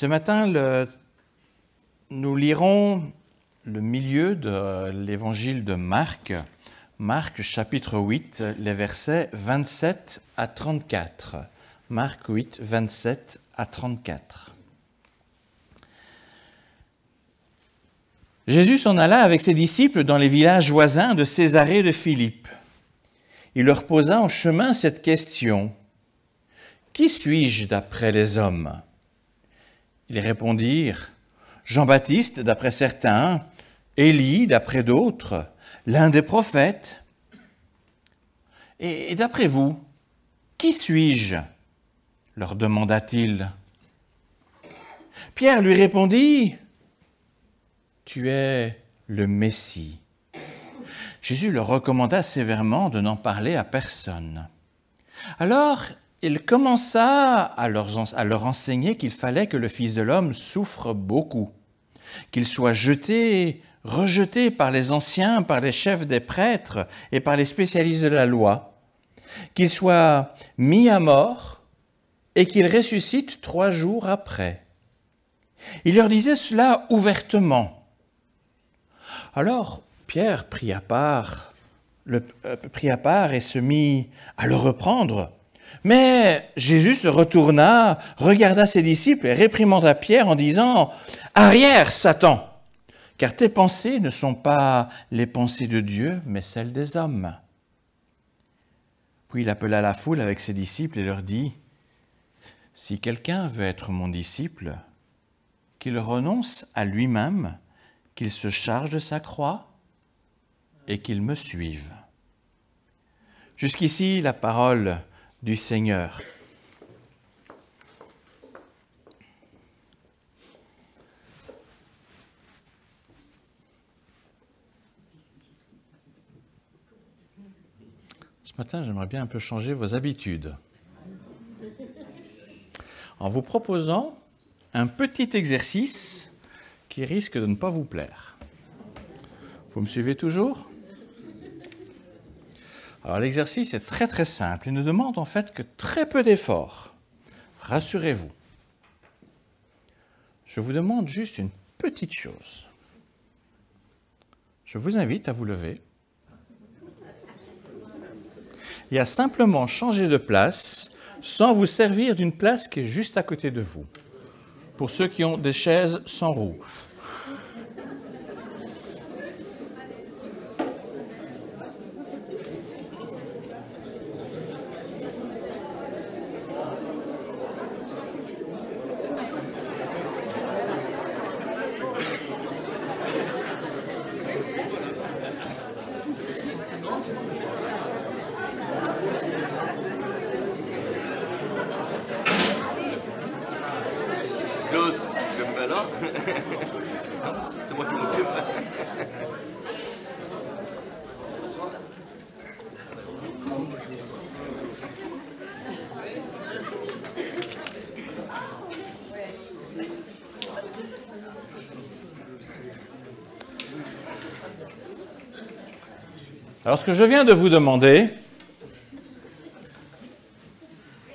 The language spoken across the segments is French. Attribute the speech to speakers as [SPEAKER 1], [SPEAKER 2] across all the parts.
[SPEAKER 1] Ce matin, nous lirons le milieu de l'évangile de Marc, Marc chapitre 8, les versets 27 à 34. Marc 8, 27 à 34. Jésus s'en alla avec ses disciples dans les villages voisins de Césarée de Philippe. Il leur posa en chemin cette question. Qui suis-je d'après les hommes ils répondirent, Jean-Baptiste d'après certains, Élie d'après d'autres, l'un des prophètes. Et, et d'après vous, qui suis-je leur demanda-t-il. Pierre lui répondit, Tu es le Messie. Jésus leur recommanda sévèrement de n'en parler à personne. Alors il commença à leur, enseigner qu'il fallait que le Fils de l'homme souffre beaucoup, qu'il soit jeté, rejeté par les anciens, par les chefs des prêtres et par les spécialistes de la loi, qu'il soit mis à mort et qu'il ressuscite trois jours après. Il leur disait cela ouvertement. Alors Pierre prit à part, le, euh, prit à part et se mit à le reprendre mais Jésus se retourna, regarda ses disciples et réprimanda Pierre en disant, Arrière, Satan, car tes pensées ne sont pas les pensées de Dieu, mais celles des hommes. Puis il appela la foule avec ses disciples et leur dit, Si quelqu'un veut être mon disciple, qu'il renonce à lui-même, qu'il se charge de sa croix et qu'il me suive. Jusqu'ici, la parole du Seigneur. Ce matin, j'aimerais bien un peu changer vos habitudes en vous proposant un petit exercice qui risque de ne pas vous plaire. Vous me suivez toujours alors l'exercice est très très simple. Il ne demande en fait que très peu d'efforts. Rassurez-vous. Je vous demande juste une petite chose. Je vous invite à vous lever et à simplement changer de place sans vous servir d'une place qui est juste à côté de vous. Pour ceux qui ont des chaises sans roues. Alors ce que je viens de vous demander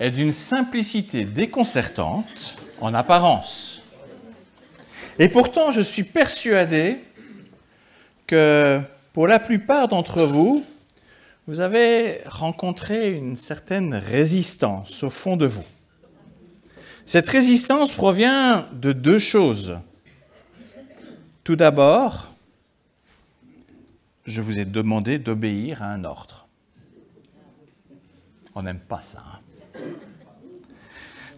[SPEAKER 1] est d'une simplicité déconcertante en apparence. Et pourtant, je suis persuadé que pour la plupart d'entre vous, vous avez rencontré une certaine résistance au fond de vous. Cette résistance provient de deux choses. Tout d'abord, je vous ai demandé d'obéir à un ordre. On n'aime pas ça. Hein.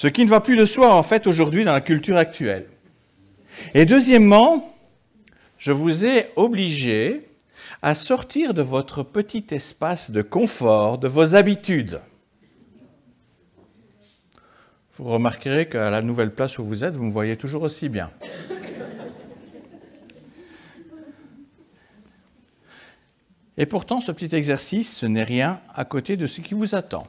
[SPEAKER 1] Ce qui ne va plus de soi, en fait, aujourd'hui, dans la culture actuelle. Et deuxièmement, je vous ai obligé à sortir de votre petit espace de confort, de vos habitudes. Vous remarquerez qu'à la nouvelle place où vous êtes, vous me voyez toujours aussi bien. Et pourtant, ce petit exercice, ce n'est rien à côté de ce qui vous attend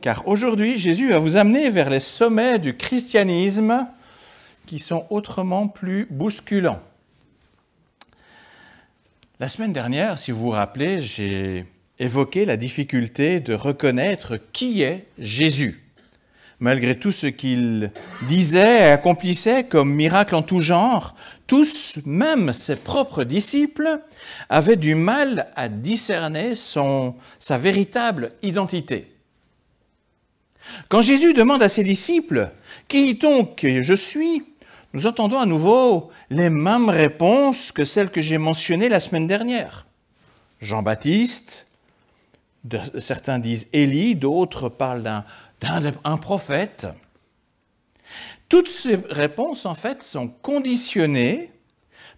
[SPEAKER 1] car aujourd'hui Jésus va vous amener vers les sommets du christianisme qui sont autrement plus bousculants. La semaine dernière, si vous vous rappelez, j'ai évoqué la difficulté de reconnaître qui est Jésus, malgré tout ce qu'il disait et accomplissait comme miracle en tout genre, tous, même ses propres disciples, avaient du mal à discerner sa véritable identité. Quand Jésus demande à ses disciples, Qui donc que je suis nous entendons à nouveau les mêmes réponses que celles que j'ai mentionnées la semaine dernière. Jean-Baptiste, certains disent Élie, d'autres parlent d'un prophète. Toutes ces réponses, en fait, sont conditionnées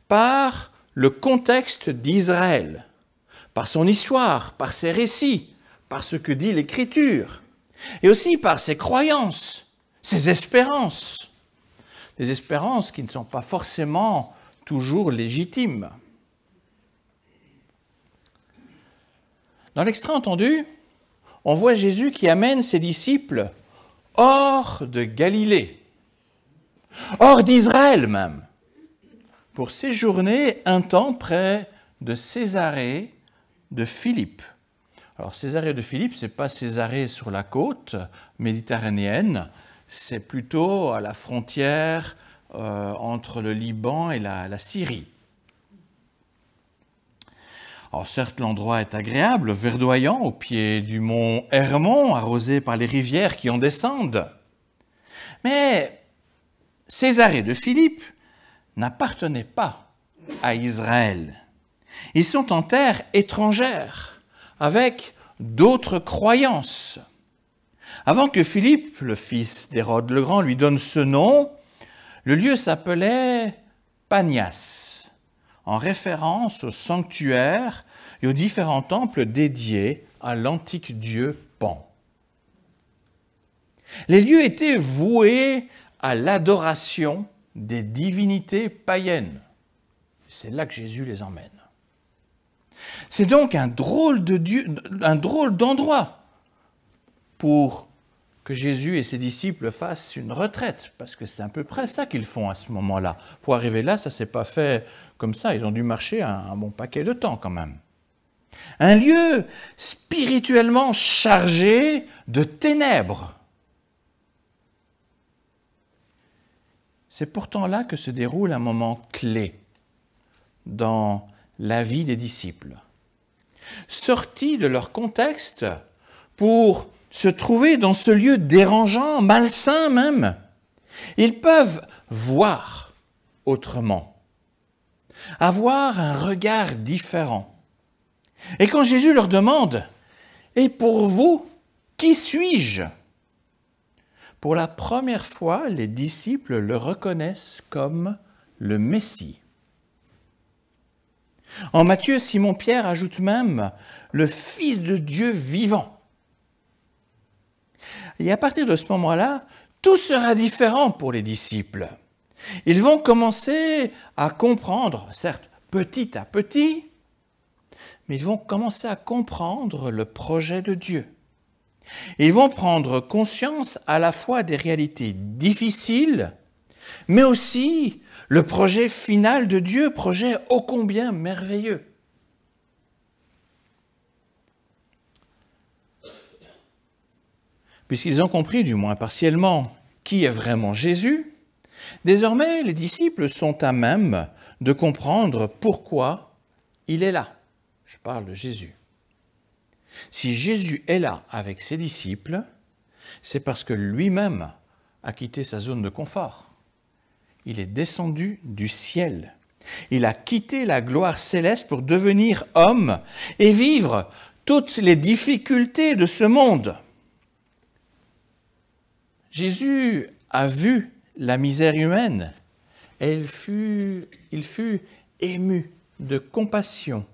[SPEAKER 1] par le contexte d'Israël, par son histoire, par ses récits, par ce que dit l'Écriture et aussi par ses croyances, ses espérances, des espérances qui ne sont pas forcément toujours légitimes. Dans l'extrait entendu, on voit Jésus qui amène ses disciples hors de Galilée, hors d'Israël même, pour séjourner un temps près de Césarée de Philippe. Alors Césarée de Philippe, n'est pas Césarée sur la côte méditerranéenne, c'est plutôt à la frontière euh, entre le Liban et la, la Syrie. Alors certes, l'endroit est agréable, verdoyant au pied du mont Hermon, arrosé par les rivières qui en descendent. Mais Césarée de Philippe n'appartenait pas à Israël. Ils sont en terre étrangère avec d'autres croyances. Avant que Philippe, le fils d'Hérode le Grand, lui donne ce nom, le lieu s'appelait Panias, en référence au sanctuaire et aux différents temples dédiés à l'antique dieu Pan. Les lieux étaient voués à l'adoration des divinités païennes. C'est là que Jésus les emmène. C'est donc un drôle d'endroit pour que Jésus et ses disciples fassent une retraite, parce que c'est à peu près ça qu'ils font à ce moment-là. Pour arriver là, ça ne s'est pas fait comme ça, ils ont dû marcher un bon paquet de temps quand même. Un lieu spirituellement chargé de ténèbres. C'est pourtant là que se déroule un moment clé dans la vie des disciples sortis de leur contexte pour se trouver dans ce lieu dérangeant, malsain même. Ils peuvent voir autrement, avoir un regard différent. Et quand Jésus leur demande, Et pour vous, qui suis-je Pour la première fois, les disciples le reconnaissent comme le Messie, en Matthieu, Simon-Pierre ajoute même le Fils de Dieu vivant. Et à partir de ce moment-là, tout sera différent pour les disciples. Ils vont commencer à comprendre, certes petit à petit, mais ils vont commencer à comprendre le projet de Dieu. Ils vont prendre conscience à la fois des réalités difficiles mais aussi le projet final de Dieu, projet ô combien merveilleux. Puisqu'ils ont compris, du moins partiellement, qui est vraiment Jésus, désormais les disciples sont à même de comprendre pourquoi il est là. Je parle de Jésus. Si Jésus est là avec ses disciples, c'est parce que lui-même a quitté sa zone de confort il est descendu du ciel. Il a quitté la gloire céleste pour devenir homme et vivre toutes les difficultés de ce monde. Jésus a vu la misère humaine et il fut, il fut ému de compassion.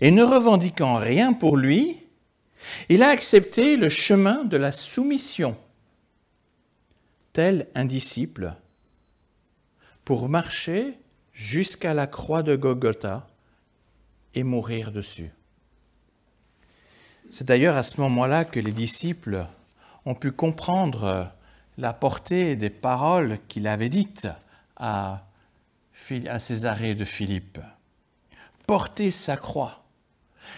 [SPEAKER 1] Et ne revendiquant rien pour lui, il a accepté le chemin de la soumission tel un disciple, pour marcher jusqu'à la croix de Golgotha et mourir dessus. C'est d'ailleurs à ce moment-là que les disciples ont pu comprendre la portée des paroles qu'il avait dites à, à Césarée de Philippe. Porter sa croix,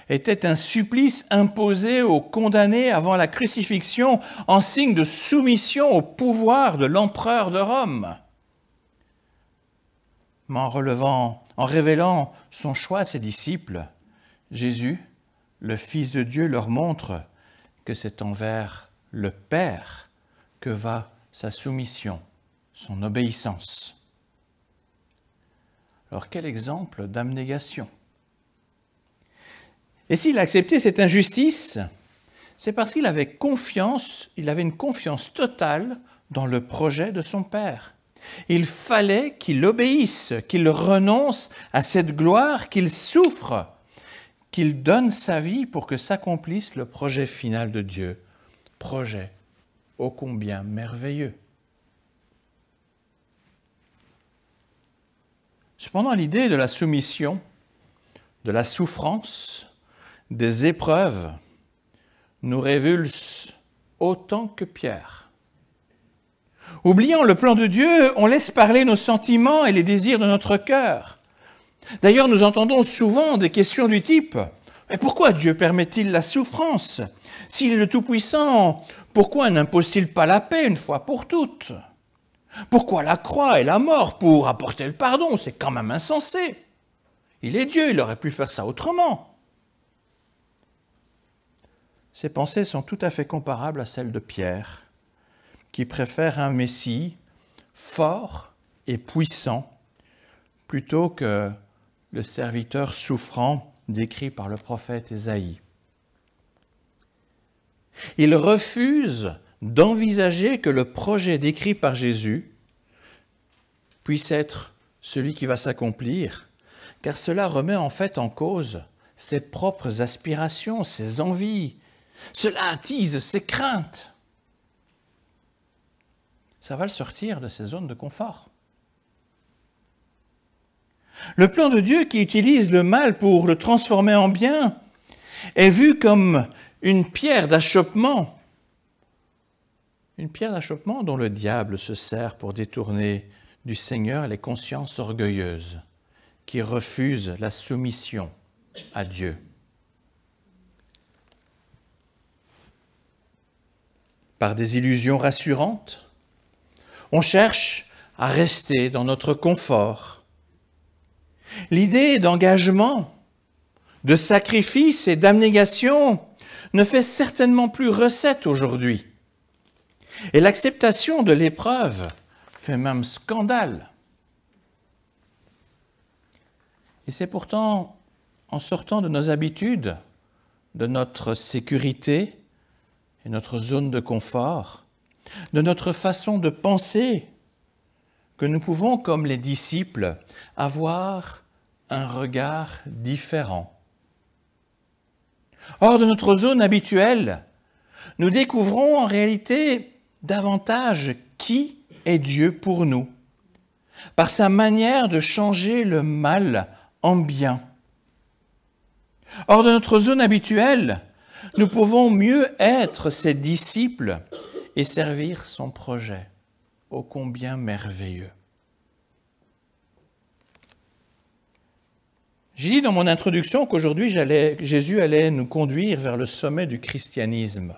[SPEAKER 1] était un supplice imposé aux condamnés avant la crucifixion en signe de soumission au pouvoir de l'empereur de Rome. Mais en relevant, en révélant son choix à ses disciples, Jésus, le Fils de Dieu, leur montre que c'est envers le Père que va sa soumission, son obéissance. Alors quel exemple d'abnégation et s'il acceptait cette injustice, c'est parce qu'il avait confiance, il avait une confiance totale dans le projet de son Père. Il fallait qu'il obéisse, qu'il renonce à cette gloire, qu'il souffre, qu'il donne sa vie pour que s'accomplisse le projet final de Dieu. Projet ô combien merveilleux. Cependant, l'idée de la soumission, de la souffrance, des épreuves nous révulsent autant que Pierre. Oubliant le plan de Dieu, on laisse parler nos sentiments et les désirs de notre cœur. D'ailleurs, nous entendons souvent des questions du type Mais pourquoi Dieu permet-il la souffrance S'il est le Tout-Puissant, pourquoi n'impose-t-il pas la paix une fois pour toutes Pourquoi la croix et la mort pour apporter le pardon C'est quand même insensé. Il est Dieu, il aurait pu faire ça autrement. Ces pensées sont tout à fait comparables à celles de Pierre, qui préfère un Messie fort et puissant plutôt que le serviteur souffrant décrit par le prophète isaïe Il refuse d'envisager que le projet décrit par Jésus puisse être celui qui va s'accomplir, car cela remet en fait en cause ses propres aspirations, ses envies, cela attise ses craintes. Ça va le sortir de ses zones de confort. Le plan de Dieu qui utilise le mal pour le transformer en bien est vu comme une pierre d'achoppement, une pierre d'achoppement dont le diable se sert pour détourner du Seigneur les consciences orgueilleuses qui refusent la soumission à Dieu. par des illusions rassurantes. On cherche à rester dans notre confort. L'idée d'engagement, de sacrifice et d'abnégation ne fait certainement plus recette aujourd'hui. Et l'acceptation de l'épreuve fait même scandale. Et c'est pourtant en sortant de nos habitudes, de notre sécurité, et notre zone de confort, de notre façon de penser, que nous pouvons, comme les disciples, avoir un regard différent. Hors de notre zone habituelle, nous découvrons en réalité davantage qui est Dieu pour nous, par sa manière de changer le mal en bien. Hors de notre zone habituelle, nous pouvons mieux être ses disciples et servir son projet. Ô combien merveilleux. J'ai dit dans mon introduction qu'aujourd'hui Jésus allait nous conduire vers le sommet du christianisme.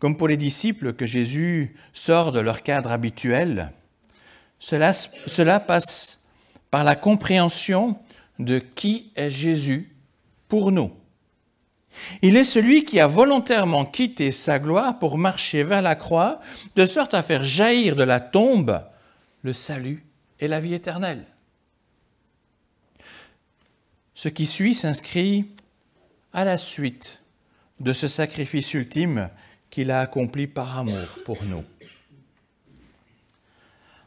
[SPEAKER 1] Comme pour les disciples que Jésus sort de leur cadre habituel, cela, cela passe par la compréhension de qui est Jésus pour nous. Il est celui qui a volontairement quitté sa gloire pour marcher vers la croix, de sorte à faire jaillir de la tombe le salut et la vie éternelle. Ce qui suit s'inscrit à la suite de ce sacrifice ultime qu'il a accompli par amour pour nous.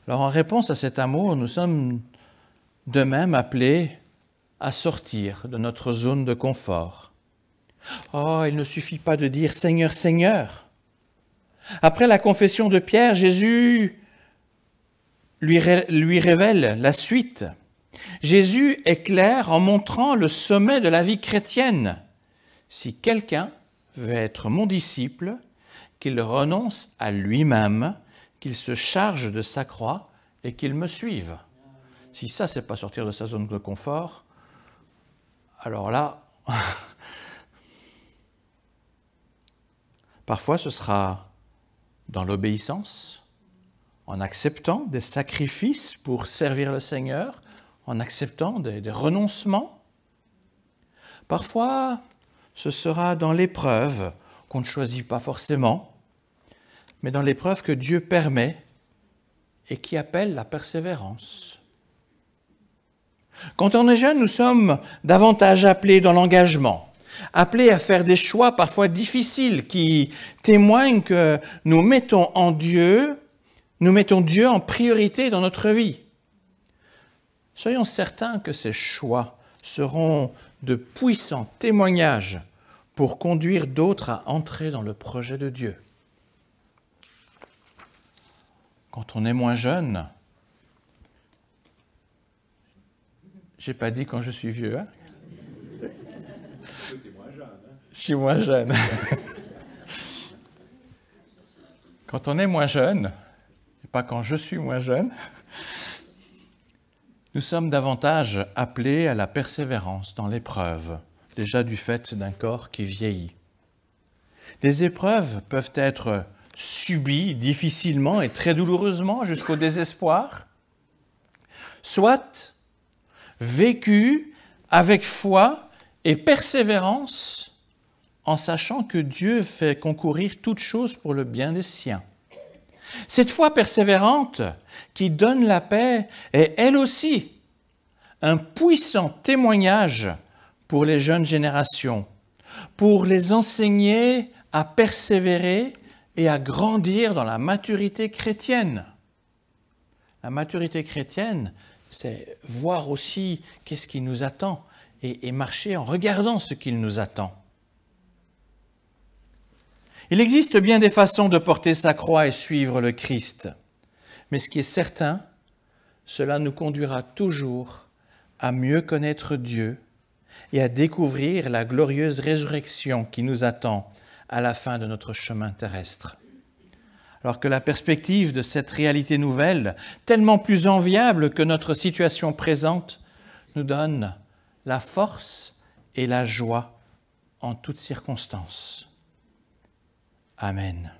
[SPEAKER 1] Alors en réponse à cet amour, nous sommes de même appelés à sortir de notre zone de confort Oh, il ne suffit pas de dire Seigneur, Seigneur. Après la confession de Pierre, Jésus lui, révèle la suite. Jésus est clair en montrant le sommet de la vie chrétienne. Si quelqu'un veut être mon disciple, qu'il renonce à lui-même, qu'il se charge de sa croix et qu'il me suive. Si ça, c'est pas sortir de sa zone de confort, alors là, Parfois, ce sera dans l'obéissance, en acceptant des sacrifices pour servir le Seigneur, en acceptant des, renoncements. Parfois, ce sera dans l'épreuve qu'on ne choisit pas forcément, mais dans l'épreuve que Dieu permet et qui appelle la persévérance. Quand on est jeune, nous sommes davantage appelés dans l'engagement, appelés à faire des choix parfois difficiles qui témoignent que nous mettons en Dieu, nous mettons Dieu en priorité dans notre vie. Soyons certains que ces choix seront de puissants témoignages pour conduire d'autres à entrer dans le projet de Dieu. Quand on est moins jeune, j'ai pas dit quand je suis vieux, hein je suis moins jeune. quand on est moins jeune, et pas quand je suis moins jeune, nous sommes davantage appelés à la persévérance dans l'épreuve, déjà du fait d'un corps qui vieillit. Les épreuves peuvent être subies difficilement et très douloureusement jusqu'au désespoir, soit vécues avec foi et persévérance en sachant que Dieu fait concourir toutes choses pour le bien des siens. Cette foi persévérante qui donne la paix est elle aussi un puissant témoignage pour les jeunes générations, pour les enseigner à persévérer et à grandir dans la maturité chrétienne. La maturité chrétienne, c'est voir aussi qu'est-ce qui nous attend et, et marcher en regardant ce qu'il nous attend. Il existe bien des façons de porter sa croix et suivre le Christ. Mais ce qui est certain, cela nous conduira toujours à mieux connaître Dieu et à découvrir la glorieuse résurrection qui nous attend à la fin de notre chemin terrestre. Alors que la perspective de cette réalité nouvelle, tellement plus enviable que notre situation présente, nous donne la force et la joie en toutes circonstances. Amen.